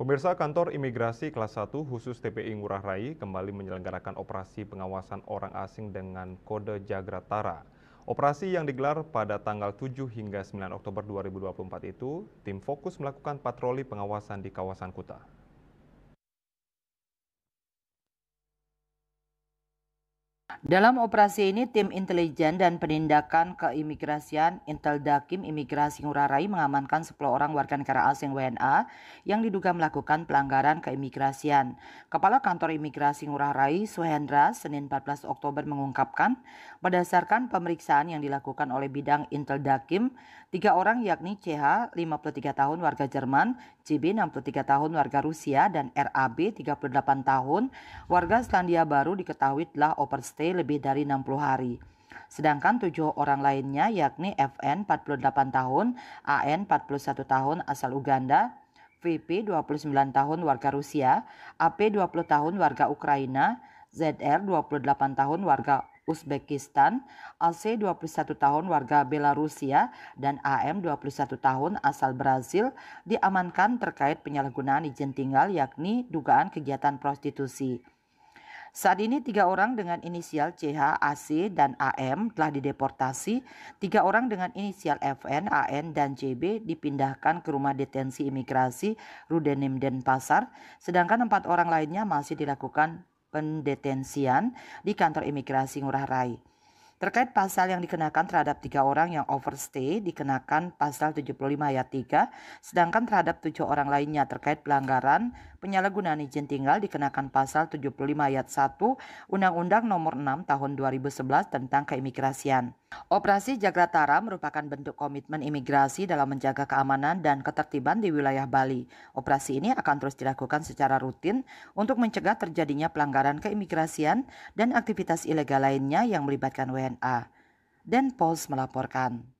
Pemirsa kantor imigrasi kelas 1 khusus TPI Ngurah Rai kembali menyelenggarakan operasi pengawasan orang asing dengan kode Jagratara. Operasi yang digelar pada tanggal 7 hingga 9 Oktober 2024 itu, tim fokus melakukan patroli pengawasan di kawasan Kuta. Dalam operasi ini, tim intelijen dan penindakan keimigrasian Intel Dakim Imigrasi Ngurah Rai mengamankan 10 orang warga negara asing WNA yang diduga melakukan pelanggaran keimigrasian. Kepala Kantor Imigrasi Ngurah Rai, Suhendra, Senin 14 Oktober mengungkapkan, berdasarkan pemeriksaan yang dilakukan oleh bidang Intel Dakim, tiga orang yakni CH, 53 tahun warga Jerman, CB 63 tahun warga Rusia dan RAB 38 tahun warga Selandia Baru diketahui telah overstay lebih dari 60 hari. Sedangkan tujuh orang lainnya yakni FN 48 tahun, AN 41 tahun asal Uganda, VP 29 tahun warga Rusia, AP 20 tahun warga Ukraina, ZR 28 tahun warga Uzbekistan, AC 21 tahun warga Belarusia, dan AM 21 tahun asal Brazil diamankan terkait penyalahgunaan izin tinggal yakni dugaan kegiatan prostitusi. Saat ini tiga orang dengan inisial CH, AC, dan AM telah dideportasi. Tiga orang dengan inisial FN, AN, dan JB dipindahkan ke rumah detensi imigrasi Rudenim Denpasar. Sedangkan empat orang lainnya masih dilakukan pendetensian di kantor imigrasi Ngurah Rai. Terkait pasal yang dikenakan terhadap tiga orang yang overstay dikenakan pasal 75 ayat 3, sedangkan terhadap tujuh orang lainnya terkait pelanggaran penyalahgunaan izin tinggal dikenakan pasal 75 ayat 1 Undang-Undang Nomor 6 Tahun 2011 tentang keimigrasian. Operasi Jagratara merupakan bentuk komitmen imigrasi dalam menjaga keamanan dan ketertiban di wilayah Bali. Operasi ini akan terus dilakukan secara rutin untuk mencegah terjadinya pelanggaran keimigrasian dan aktivitas ilegal lainnya yang melibatkan WNA. Dan Pols melaporkan.